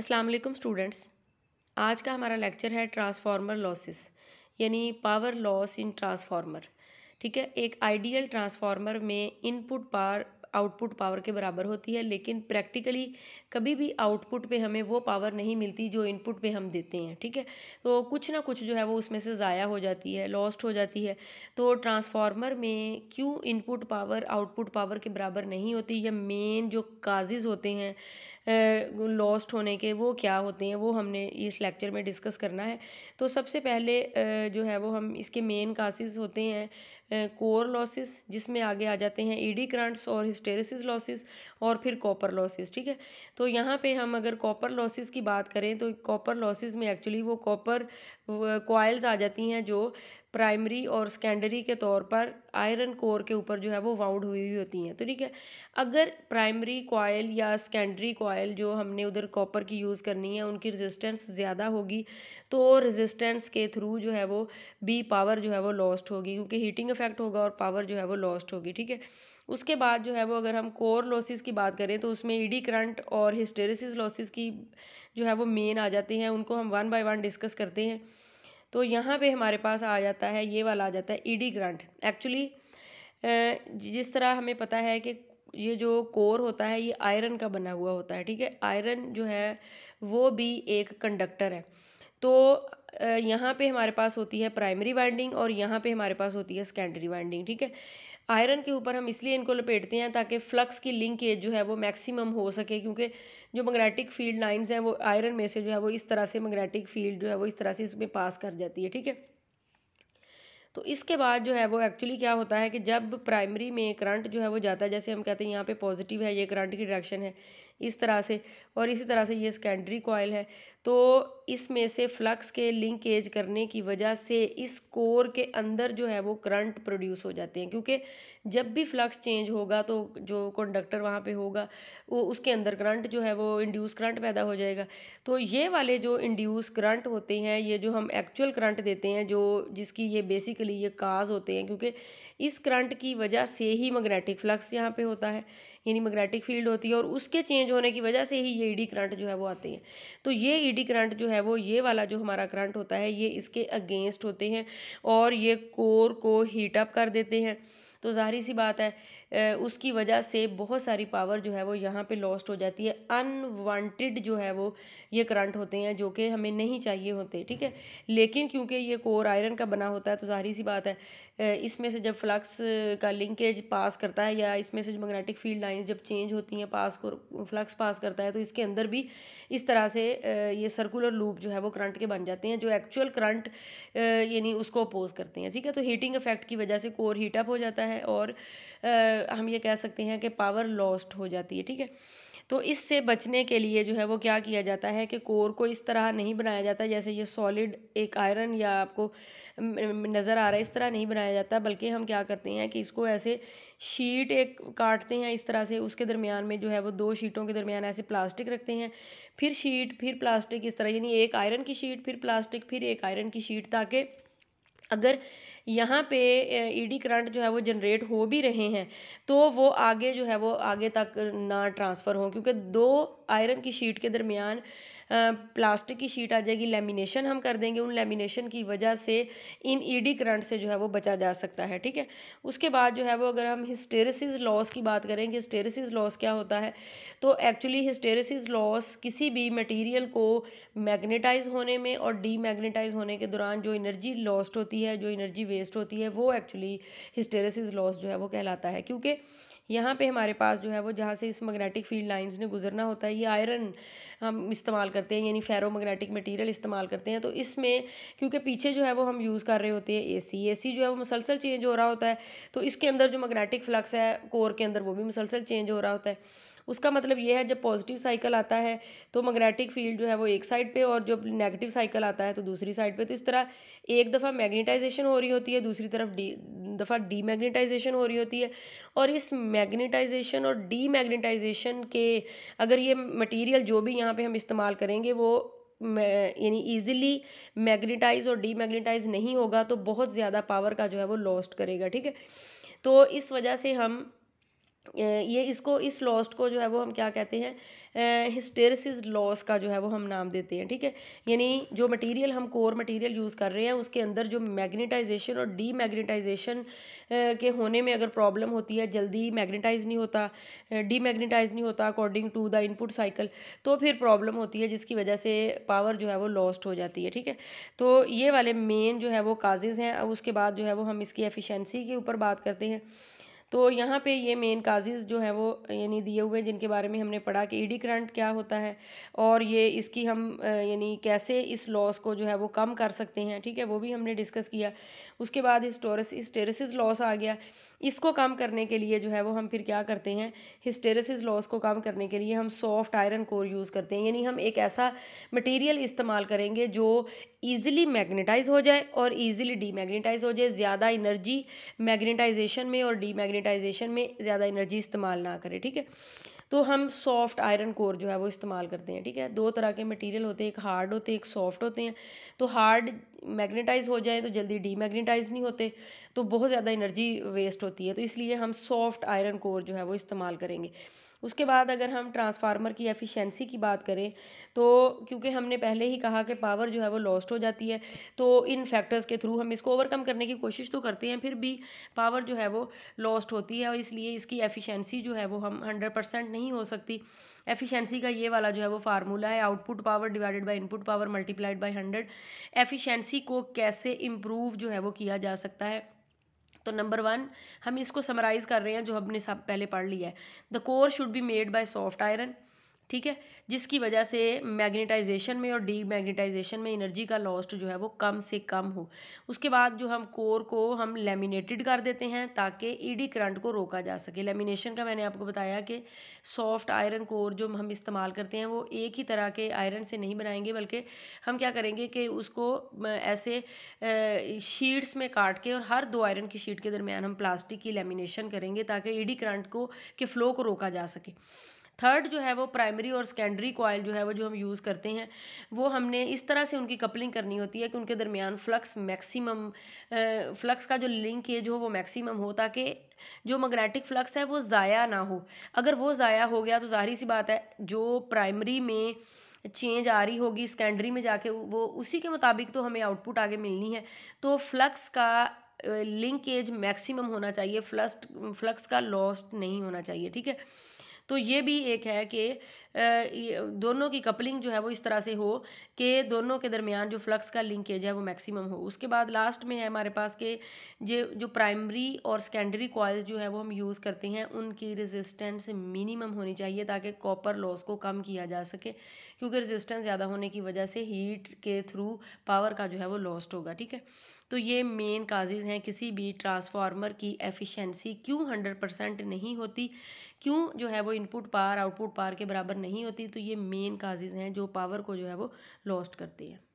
अस्सलाम वालेकुम स्टूडेंट्स आज का हमारा लेक्चर है ट्रांसफार्मर लॉसेस यानी पावर लॉस इन ट्रांसफार्मर ठीक है एक आइडियल ट्रांसफार्मर में इनपुट पावर आउटपुट पावर के बराबर होती है लेकिन प्रैक्टिकली कभी भी आउटपुट पे हमें वो पावर नहीं मिलती जो इनपुट पे हम देते हैं ठीक है तो कुछ ना कुछ जो है वो उसमें से ज़ाया हो जाती है लॉस्ट हो जाती है तो ट्रांसफार्मर में क्यों इनपुट पावर आउटपुट पावर के बराबर नहीं होती या मेन जो काजेज़ होते हैं लॉस्ट होने के वो क्या होते हैं वो हमने इस लेक्चर में डिस्कस करना है तो सबसे पहले जो है वो हम इसके मेन कासेस होते हैं कोर लॉसेस जिसमें आगे आ जाते हैं ईडी e क्रांट्स और हिस्टेरिसिस लॉसेस और फिर कॉपर लॉसेस ठीक है तो यहाँ पे हम अगर कॉपर लॉसेस की बात करें तो कॉपर लॉसेस में एक्चुअली वो कॉपर कोयल्स आ जाती हैं जो प्राइमरी और सेकेंडरी के तौर पर आयरन कोर के ऊपर जो है वो वाउंड हुई हुई होती हैं तो ठीक है अगर प्राइमरी कोयल या सेकेंडरी कोयल जो हमने उधर कॉपर की यूज़ करनी है उनकी रेजिस्टेंस ज़्यादा होगी तो रेजिस्टेंस के थ्रू जो है वो बी पावर जो है वो लॉस्ट होगी क्योंकि हीटिंग इफेक्ट होगा और पावर जो है वो लॉस्ट होगी ठीक है उसके बाद जो है वो अगर हम कोर लॉसेस की बात करें तो उसमें ईडी e करंट और हिस्टेरिसिस लॉसेस की जो है वो मेन आ जाते हैं उनको हम वन बाय वन डिस्कस करते हैं तो यहाँ पे हमारे पास आ जाता है ये वाला आ जाता है ईडी करंट एक्चुअली जिस तरह हमें पता है कि ये जो कोर होता है ये आयरन का बना हुआ होता है ठीक है आयरन जो है वो भी एक कंडक्टर है तो यहाँ पे हमारे पास होती है प्राइमरी वाइंडिंग और यहाँ पे हमारे पास होती है सेकेंडरी वाइंडिंग ठीक है आयरन के ऊपर हम इसलिए इनको लपेटते हैं ताकि फ्लक्स की लिंकेज जो है वो मैक्सिमम हो सके क्योंकि जो मैग्नेटिक फील्ड लाइंस हैं वो आयरन में से जो है वो इस तरह से मैग्नेटिक फील्ड जो है वो इस तरह से इसमें पास कर जाती है ठीक है तो इसके बाद जो है वो एक्चुअली क्या होता है कि जब प्राइमरी में करंट जो है वो जाता है जैसे हम कहते हैं यहाँ पे पॉजिटिव है ये करंट की डायरेक्शन है इस तरह से और इसी तरह से ये सेकेंडरी कॉयल है तो इसमें से फ्लक्स के लिंकेज करने की वजह से इस कोर के अंदर जो है वो करंट प्रोड्यूस हो जाते हैं क्योंकि जब भी फ्लक्स चेंज होगा तो जो कंडक्टर वहाँ पे होगा वो उसके अंदर करंट जो है वो इंड्यूस करंट पैदा हो जाएगा तो ये वाले जो इंड्यूस करंट होते हैं ये जो हम एक्चुअल करंट देते हैं जो जिसकी ये बेसिकली ये काज होते हैं क्योंकि इस करंट की वजह से ही मैग्नेटिक फ्लक्स यहाँ पे होता है यानी मैग्नेटिक फील्ड होती है और उसके चेंज होने की वजह से ही ये ईडी करंट जो है वो आते हैं तो ये ईडी करंट जो है वो ये वाला जो हमारा करंट होता है ये इसके अगेंस्ट होते हैं और ये कोर को हीटअप कर देते हैं तो जाहिर सी बात है उसकी वजह से बहुत सारी पावर जो है वो यहाँ पे लॉस्ट हो जाती है अनवांटेड जो है वो ये करंट होते हैं जो कि हमें नहीं चाहिए होते ठीक है लेकिन क्योंकि ये कोर आयरन का बना होता है तो जाहिर सी बात है इसमें से जब फ्लक्स का लिंकेज पास करता है या इसमें से मैग्नेटिक फील्ड लाइन्स जब चेंज होती हैं पास को फ्लक्स पास करता है तो इसके अंदर भी इस तरह से ये सर्कुलर लूप जो है वो करंट के बन जाते हैं जो एक्चुअल करंट यानी उसको अपोज करते हैं ठीक है तो हीटिंग इफेक्ट की वजह से कोर हीटअप हो जाता है और हम ये कह सकते हैं कि पावर लॉस्ट हो जाती है ठीक है तो इससे बचने के लिए जो है वो क्या किया जाता है कि कोर को इस तरह नहीं बनाया जाता जैसे ये सॉलिड एक आयरन या आपको नज़र आ रहा है इस तरह नहीं बनाया जाता बल्कि हम क्या करते हैं कि इसको ऐसे शीट एक काटते हैं इस तरह से उसके दरमियान में जो है वो दो शीटों के दरमियान ऐसे प्लास्टिक रखते हैं फिर शीट फिर प्लास्टिक इस तरह यानी एक आयरन की शीट फिर प्लास्टिक फिर एक आयरन की शीट ताकि अगर यहाँ पे ईडी करंट e जो है वो जनरेट हो भी रहे हैं तो वो आगे जो है वो आगे तक ना ट्रांसफ़र हों क्योंकि दो आयरन की शीट के दरमियान प्लास्टिक की शीट आ जाएगी लेमिनेशन हम कर देंगे उन लेमिनेशन की वजह से इन ईडी e करंट से जो है वो बचा जा सकता है ठीक है उसके बाद जो है वो अगर हम हिस्टेरिसिस लॉस की बात करें कि हिस्टेरिसिस लॉस क्या होता है तो एक्चुअली हिस्टेरिसिस लॉस किसी भी मटीरियल को मैग्नेटाइज होने में और डीमैग्नेटाइज होने के दौरान जो एनर्जी लॉस्ट होती है जो एनर्जी वेस्ट होती है वो एक्चुअली हिस्टेरिसिस लॉस जो है वो कहलाता है क्योंकि यहाँ पे हमारे पास जो है वो जहाँ से इस मैग्नेटिक फील्ड लाइंस ने गुजरना होता है ये आयरन हम इस्तेमाल करते हैं यानी फेरो मैग्नेटिक मटीरियल इस्तेमाल करते हैं तो इसमें क्योंकि पीछे जो है वो हम यूज़ कर रहे होते हैं एसी एसी जो है वो मुसलसल चेंज हो रहा होता है तो इसके अंदर जो मैग्नेटिक फ्लक्स है कोर के अंदर वो भी मुसलसल चेंज हो रहा होता है उसका मतलब ये है जब पॉजिटिव साइकिल आता है तो मैग्नेटिक फील्ड जो है वो एक साइड पे और जब नेगेटिव साइकिल आता है तो दूसरी साइड पे तो इस तरह एक दफ़ा मैग्नेटाइजेशन हो रही होती है दूसरी तरफ डी दफ़ा डीमैग्नेटाइजेशन हो रही होती है और इस मैग्नेटाइजेशन और डीमैग्नेटाइजेशन के अगर ये मटीरियल जो भी यहाँ पर हम इस्तेमाल करेंगे वो यानी ईजिली मैग्नेटाइज और डीमैग्नेटाइज नहीं होगा तो बहुत ज़्यादा पावर का जो है वो लॉस्ट करेगा ठीक है तो इस वजह से हम ये इसको इस लॉस्ट को जो है वो हम क्या कहते हैं हिस्टेरिसिस लॉस का जो है वो हम नाम देते हैं ठीक है यानी जो मटेरियल हम कोर मटेरियल यूज़ कर रहे हैं उसके अंदर जो मैग्नेटाइजेशन और डी मैग्नेटाइजेशन के होने में अगर प्रॉब्लम होती है जल्दी मैग्नेटाइज नहीं होता डी मैग्नेटाइज नहीं होता according to the input cycle तो फिर प्रॉब्लम होती है जिसकी वजह से पावर जो है वो लॉस्ट हो जाती है ठीक है तो ये वाले मेन जो है वो काजेज़ हैं अब उसके बाद जो है वो हम इसकी एफिशेंसी के ऊपर बात करते हैं तो यहाँ पे ये मेन काजेज़ जो हैं वो यानी दिए हुए हैं जिनके बारे में हमने पढ़ा कि ईडी करंट क्या होता है और ये इसकी हम यानी कैसे इस लॉस को जो है वो कम कर सकते हैं ठीक है वो भी हमने डिस्कस किया उसके बाद हिस्टोरस हिस्टेरेसिस लॉस आ गया इसको कम करने के लिए जो है वो हम फिर क्या करते हैं हिस्टेरेसिस लॉस को कम करने के लिए हम सॉफ्ट आयरन कोर यूज़ करते हैं यानी हम एक ऐसा मटेरियल इस्तेमाल करेंगे जो ईजिली मैग्नेटाइज हो जाए और ईजिली डीमैग्नेटाइज हो जाए ज़्यादा इनर्जी मैग्नेटाइजेशन में और डीमैग्नेटाइजेशन में ज़्यादा इनर्जी इस्तेमाल ना करें ठीक है तो हम सॉफ्ट आयरन कोर जो है वो इस्तेमाल करते हैं ठीक है दो तरह के मटेरियल होते हैं एक हार्ड होते हैं एक सॉफ्ट होते हैं तो हार्ड मैग्नेटाइज हो जाए तो जल्दी डीमैग्नेटाइज नहीं होते तो बहुत ज़्यादा एनर्जी वेस्ट होती है तो इसलिए हम सॉफ्ट आयरन कोर जो है वो इस्तेमाल करेंगे उसके बाद अगर हम ट्रांसफार्मर की एफिशिएंसी की बात करें तो क्योंकि हमने पहले ही कहा कि पावर जो है वो लॉस्ट हो जाती है तो इन फैक्टर्स के थ्रू हम इसको ओवरकम करने की कोशिश तो करते हैं फिर भी पावर जो है वो लॉस्ट होती है और इसलिए इसकी एफिशिएंसी जो है वो हम हंड्रेड परसेंट नहीं हो सकती एफिशिएंसी का ये वाला जो है वो फार्मूला है output power divided by input power multiplied by hundred efficiency को कैसे इम्प्रूव जो है वो किया जा सकता है तो नंबर वन हम इसको समराइज़ कर रहे हैं जो हमने सब पहले पढ़ लिया है the core should be made by soft iron ठीक है जिसकी वजह से मैग्नेटाइजेशन में और डीमैग्नेटाइजेशन में एनर्जी का लॉस्ट जो है वो कम से कम हो उसके बाद जो हम कोर को हम लेमिनेटेड कर देते हैं ताकि ईडी करंट को रोका जा सके लेमिनेशन का मैंने आपको बताया कि सॉफ्ट आयरन कोर जो हम इस्तेमाल करते हैं वो एक ही तरह के आयरन से नहीं बनाएंगे बल्कि हम क्या करेंगे कि उसको ऐसे शीट्स में काट के और हर दो आयरन की शीट के दरमियान हम प्लास्टिक की लेमिनेशन करेंगे ताकि ईडी करंट को के फ्लो को रोका जा सके थर्ड जो है वो प्राइमरी और सेकेंडरी कॉयल जो है वो जो हम यूज़ करते हैं वो हमने इस तरह से उनकी कपलिंग करनी होती है कि उनके दरमियान फ्लक्स मैक्सिमम फ्लक्स का जो लिंकेज हो वो मैक्सिमम हो ताकि जो मैग्नेटिक फ्लक्स है वो ज़ाया ना हो अगर वो ज़ाया हो गया तो जाहिर सी बात है जो प्राइमरी में चेंज आ रही होगी सेकेंडरी में जाके वो उसी के मुताबिक तो हमें आउटपुट आगे मिलनी है तो फ्लक्स का लिंकेज मैक्सिमम होना चाहिए फ्लस्ट फ्लक्स का लॉस्ट नहीं होना चाहिए ठीक है तो ये भी एक है कि दोनों की कपलिंग जो है वो इस तरह से हो कि दोनों के दरमियान जो फ्लक्स का लिंकेज है वो मैक्सिमम हो उसके बाद लास्ट में है हमारे पास के जो जो प्राइमरी और सेकेंडरी कॉयल्स जो है वो हम यूज़ करते हैं उनकी रेजिस्टेंस मिनिमम होनी चाहिए ताकि कॉपर लॉस को कम किया जा सके क्योंकि रेजिस्टेंस ज़्यादा होने की वजह से हीट के थ्रू पावर का जो है वो लॉस्ट होगा ठीक है तो ये मेन काजेज़ हैं किसी भी ट्रांसफार्मर की एफ़िशेंसी क्यों हंड्रेड परसेंट नहीं होती क्यों जो है वो इनपुट पावर आउटपुट पावर के बराबर नहीं होती तो ये मेन काजेज़ हैं जो पावर को जो है वो लॉस्ट करते हैं